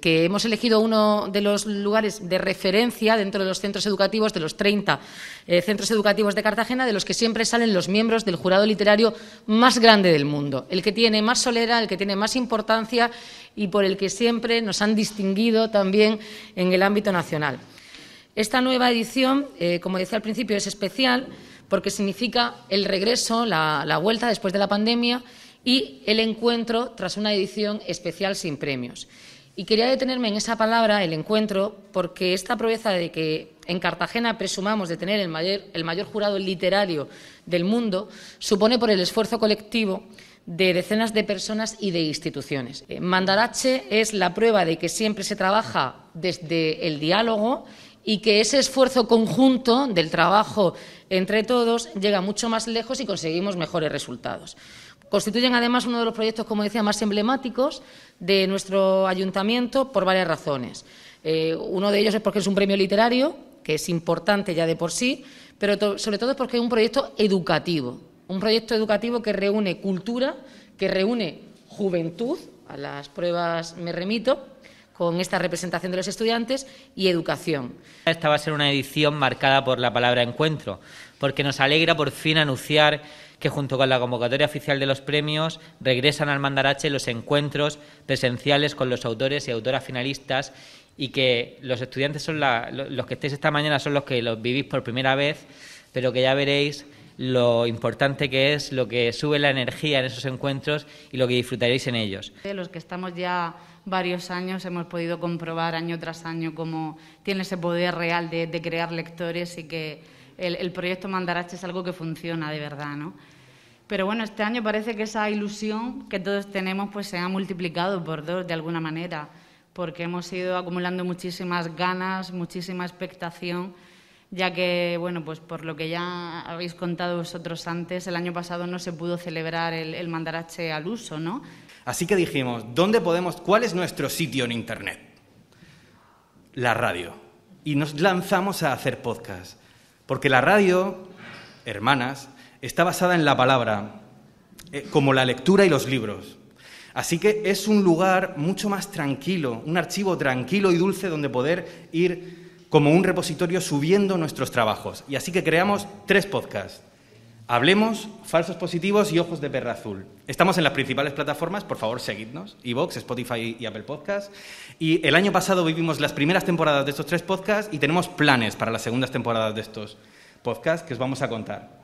que hemos elegido uno de los lugares de referencia dentro de los centros educativos, de los 30 eh, centros educativos de Cartagena, de los que siempre salen los miembros del jurado literario más grande del mundo, el que tiene más solera, el que tiene más importancia y por el que siempre nos han distinguido también en el ámbito nacional. Esta nueva edición, eh, como decía al principio, es especial porque significa el regreso, la vuelta después de la pandemia y el encuentro tras una edición especial sin premios. Y quería detenerme en esa palabra, el encuentro, porque esta proeza de que en Cartagena presumamos de tener el mayor, el mayor jurado literario del mundo supone por el esfuerzo colectivo de decenas de personas y de instituciones. Eh, Mandarache es la prueba de que siempre se trabaja desde el diálogo y que ese esfuerzo conjunto del trabajo entre todos llega mucho más lejos y conseguimos mejores resultados. Constituyen además uno de los proyectos, como decía, más emblemáticos de nuestro ayuntamiento por varias razones. Eh, uno de ellos es porque es un premio literario, que es importante ya de por sí, pero sobre todo es porque es un proyecto educativo, un proyecto educativo que reúne cultura, que reúne juventud, a las pruebas me remito, con esta representación de los estudiantes y educación. Esta va a ser una edición marcada por la palabra encuentro, porque nos alegra por fin anunciar que junto con la convocatoria oficial de los premios regresan al Mandarache los encuentros presenciales con los autores y autoras finalistas y que los estudiantes son los que estéis esta mañana son los que los vivís por primera vez, pero que ya veréis lo importante que es, lo que sube la energía en esos encuentros y lo que disfrutaréis en ellos. Los que estamos ya varios años hemos podido comprobar año tras año cómo tiene ese poder real de crear lectores y que el, proyecto Mandarache es algo que funciona de verdad, ¿no? Pero bueno, este año parece que esa ilusión que todos tenemos pues se ha multiplicado por dos de alguna manera, porque hemos ido acumulando muchísimas ganas, muchísima expectación, ya que, bueno, pues por lo que ya habéis contado vosotros antes, el año pasado no se pudo celebrar el, mandarache al uso, ¿no? Así que dijimos, ¿dónde podemos, cuál es nuestro sitio en Internet? La radio. Y nos lanzamos a hacer podcasts. Porque la radio, hermanas, está basada en la palabra, eh, como la lectura y los libros. Así que es un lugar mucho más tranquilo, un archivo tranquilo y dulce donde poder ir como un repositorio subiendo nuestros trabajos. Y así que creamos tres podcasts. Hablemos, falsos positivos y ojos de perra azul. Estamos en las principales plataformas, por favor, seguidnos, Evox, Spotify y Apple Podcasts. Y el año pasado vivimos las primeras temporadas de estos tres podcasts y tenemos planes para las segundas temporadas de estos podcasts que os vamos a contar.